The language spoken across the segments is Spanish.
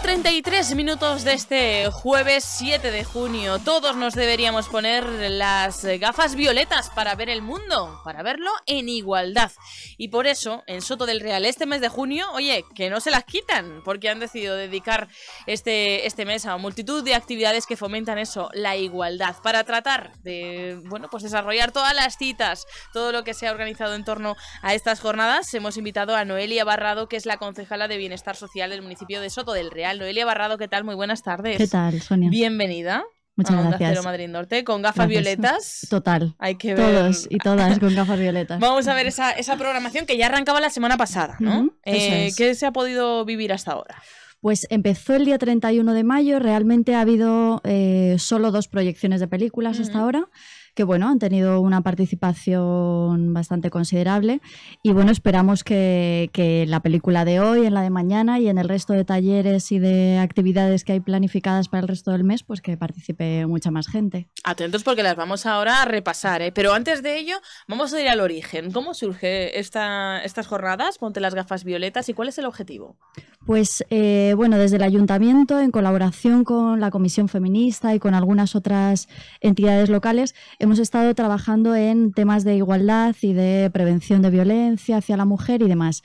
33 minutos de este jueves 7 de junio. Todos nos deberíamos poner las gafas violetas para ver el mundo, para verlo en igualdad. Y por eso, en Soto del Real, este mes de junio, oye, que no se las quitan, porque han decidido dedicar este, este mes a multitud de actividades que fomentan eso, la igualdad, para tratar de, bueno, pues desarrollar todas las citas, todo lo que se ha organizado en torno a estas jornadas. Hemos invitado a Noelia Barrado, que es la concejala de Bienestar Social del municipio de Soto del Real. Loelia Noelia Barrado, ¿qué tal? Muy buenas tardes. ¿Qué tal, Sonia? Bienvenida. Muchas a gracias. Cero Madrid Norte, con gafas violetas. Total. Hay que ver. Todos y todas con gafas violetas. Vamos a ver esa, programación que ya arrancaba la semana pasada, ¿no? Eh, ¿Qué se ha podido vivir hasta ahora? Pues empezó el día 31 de mayo, realmente ha habido eh, solo dos proyecciones de películas hasta ahora que bueno, han tenido una participación bastante considerable y bueno, esperamos que, la película de hoy, en la de mañana y en el resto de talleres y de actividades que hay planificadas para el resto del mes, pues que participe mucha más gente. Atentos porque las vamos ahora a repasar, ¿eh? pero antes de ello vamos a ir al origen. ¿Cómo surge esta, estas jornadas? Ponte las gafas violetas y cuál es el objetivo. Pues eh, bueno, desde el ayuntamiento, en colaboración con la Comisión Feminista y con algunas otras entidades locales, hemos estado trabajando en temas de igualdad y de prevención de violencia hacia la mujer y demás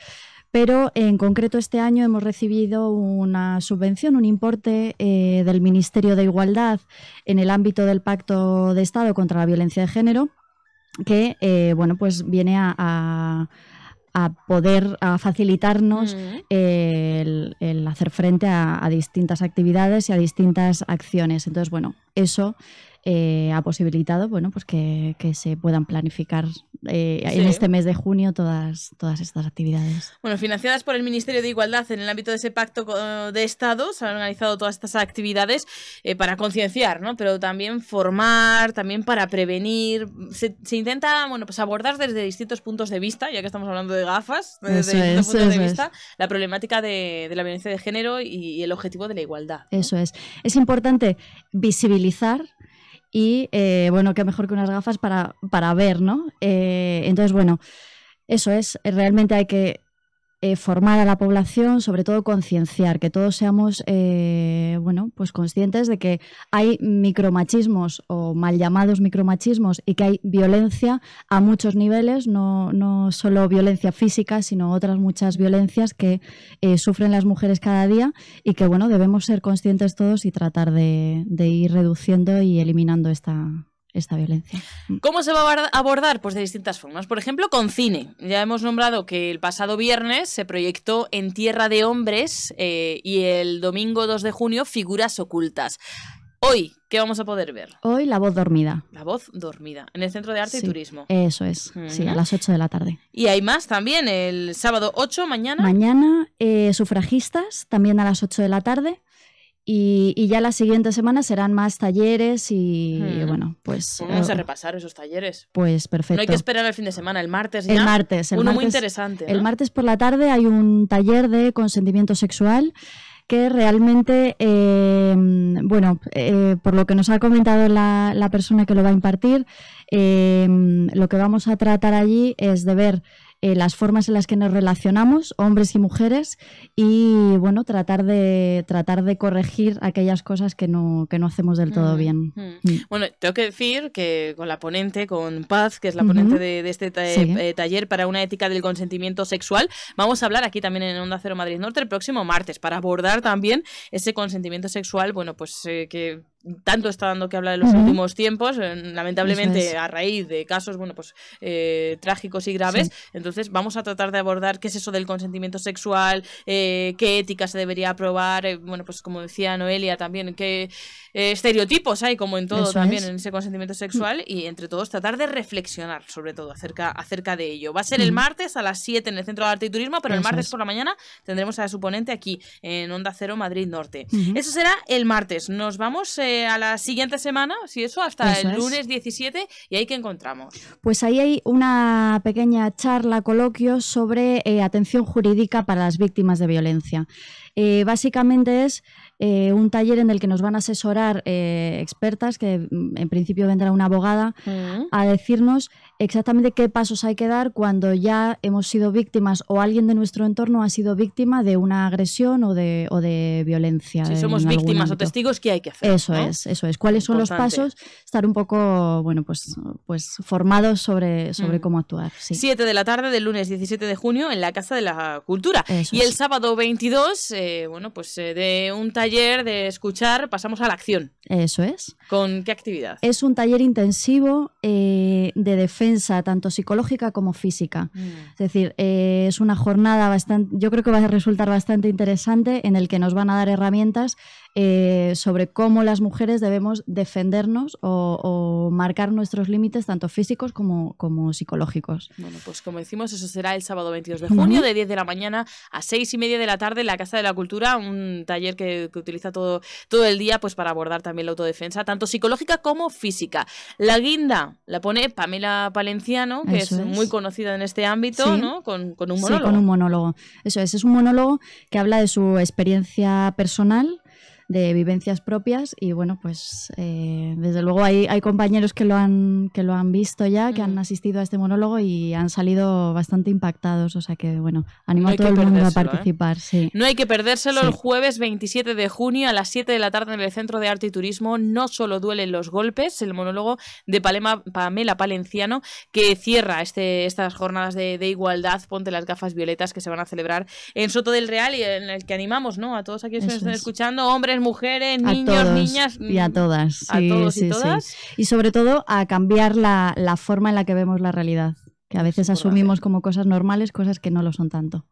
pero en concreto este año hemos recibido una subvención, un importe eh, del Ministerio de Igualdad en el ámbito del Pacto de Estado contra la Violencia de Género, que eh, bueno, pues viene a, poder a facilitarnos mm. eh, el, hacer frente a, distintas actividades y a distintas acciones. Entonces, bueno, eso eh, ha posibilitado bueno, pues que, se puedan planificar eh, en este mes de junio todas, todas estas actividades. Bueno, financiadas por el Ministerio de Igualdad en el ámbito de ese pacto de Estado, se han organizado todas estas actividades eh, para concienciar, ¿no? pero también formar, también para prevenir. Se, intenta bueno, pues abordar desde distintos puntos de vista, ya que estamos hablando de gafas, desde distintos puntos de vista, la problemática de, la violencia de género y, el objetivo de la igualdad. Eso es. Es importante visibilizar y eh, bueno, qué mejor que unas gafas para, para ver, ¿no? Eh, entonces, bueno, eso es, realmente hay que eh, formar a la población, sobre todo concienciar, que todos seamos eh, bueno, pues conscientes de que hay micromachismos o mal llamados micromachismos y que hay violencia a muchos niveles, no, no solo violencia física, sino otras muchas violencias que eh, sufren las mujeres cada día y que bueno, debemos ser conscientes todos y tratar de, de ir reduciendo y eliminando esta, esta violencia. Mm. ¿Cómo se va a abordar? Pues de distintas formas. Por ejemplo, con cine. Ya hemos nombrado que el pasado viernes se proyectó En Tierra de Hombres eh, y el domingo 2 de junio Figuras Ocultas. Hoy, ¿qué vamos a poder ver? Hoy La Voz Dormida. La Voz Dormida, en el Centro de Arte y Turismo. Eso es, sí, a las 8 de la tarde. Y hay más también, el sábado 8, mañana. Mañana, eh, sufragistas, también a las 8 de la tarde. Y, ya la siguiente semana serán más talleres y, bueno, pues... Vamos a eh, repasar esos talleres. Pues perfecto. No hay que esperar el fin de semana, el martes ya. El martes. El Uno muy interesante. El martes por la tarde hay un taller de consentimiento sexual que realmente, em, bueno, eh, por lo que nos ha comentado la, persona que lo va a impartir, em, lo que vamos a tratar allí es de ver eh, las formas en las que nos relacionamos, hombres y mujeres, y bueno, tratar de, tratar de corregir aquellas cosas que no, que no hacemos del todo bien. Mm. Bueno, tengo que decir que con la ponente, con Paz, que es la ponente de, este eh, taller para una ética del consentimiento sexual, vamos a hablar aquí también en Onda Cero Madrid Norte el próximo martes para abordar también ese consentimiento sexual, bueno, pues eh, que tanto está dando que hablar en los últimos tiempos, eh, lamentablemente a raíz de casos, bueno, pues eh, trágicos y graves. Entonces, vamos a tratar de abordar qué es eso del consentimiento sexual, eh, qué ética se debería aprobar, bueno, pues como decía Noelia también, qué estereotipos hay, como en todo también, en ese consentimiento mm. sexual, y entre todos tratar de reflexionar sobre todo acerca, acerca de ello. Va a ser el martes a las 7 en el Centro de Arte y Turismo, pero el martes por la mañana tendremos a su ponente aquí en Onda Cero Madrid Norte. Eso será el martes. Nos vamos. Eh, a la siguiente semana, si eso, hasta el lunes 17, y ahí que encontramos. Pues ahí hay una pequeña charla, coloquio sobre eh, atención jurídica para las víctimas de violencia. Eh, básicamente es eh, un taller en el que nos van a asesorar eh, expertas, que mm, en principio vendrá una abogada, mm. a decirnos exactamente qué pasos hay que dar cuando ya hemos sido víctimas o alguien de nuestro entorno ha sido víctima de una agresión o de, violencia. Si somos víctimas o testigos, ¿qué hay que hacer? Eso es, eso es. ¿Cuáles son los pasos? Estar un poco, bueno, pues, pues formados sobre, sobre mm. cómo actuar. Siete de la tarde del lunes 17 de junio en la Casa de la Cultura. y el sábado 22, eh, bueno, pues eh, de un taller de escuchar pasamos a la acción. Eso es. ¿Con qué actividad? Es un taller intensivo eh, de defensa, tanto psicológica como física. Mm. Es decir, es una jornada bastante, yo creo que va a resultar bastante interesante en el que nos van a dar herramientas sobre cómo las mujeres debemos defendernos o, marcar nuestros límites, tanto físicos como, psicológicos. Bueno, pues como decimos, eso será el sábado 22 de junio, de 10 de la mañana a 6 y media de la tarde en la Casa de la cultura, un taller que, utiliza todo, todo el día pues para abordar también la autodefensa, tanto psicológica como física. La guinda la pone Pamela Palenciano, que es, muy conocida en este ámbito, ¿no? Con, con un monólogo. Sí, con un monólogo. Eso es, es un monólogo que habla de su experiencia personal de vivencias propias y bueno, pues eh, desde luego hay, hay, compañeros que lo han, que lo han visto ya, que han asistido a este monólogo y han salido bastante impactados, o sea que bueno, animo a todo el mundo a ¿eh? participar. Sí. No hay que perdérselo el jueves 27 de junio a las 7 de la tarde en el Centro de Arte y Turismo, no solo duelen los golpes, el monólogo de Palema, Pamela Palenciano que cierra este, estas jornadas de, igualdad, ponte las gafas violetas que se van a celebrar en Soto del Real y en el que animamos ¿no? a todos aquellos que nos estén escuchando, hombres, mujeres, niños, niñas. Y a mm, todas. todos y sobre todo a cambiar la, forma en la que vemos la realidad que a veces asumimos como cosas normales cosas que no lo son tanto.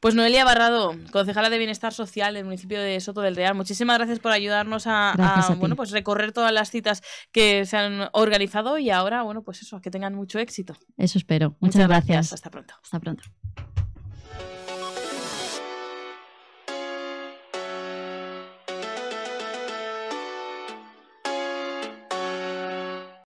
Pues Noelia Barrado, concejala de Bienestar Social del municipio de Soto del Real, muchísimas gracias por ayudarnos a, bueno, pues recorrer todas las citas que se han organizado y ahora, bueno, pues eso, que tengan mucho éxito. Eso espero. Muchas, gracias. gracias. Hasta pronto. Hasta pronto.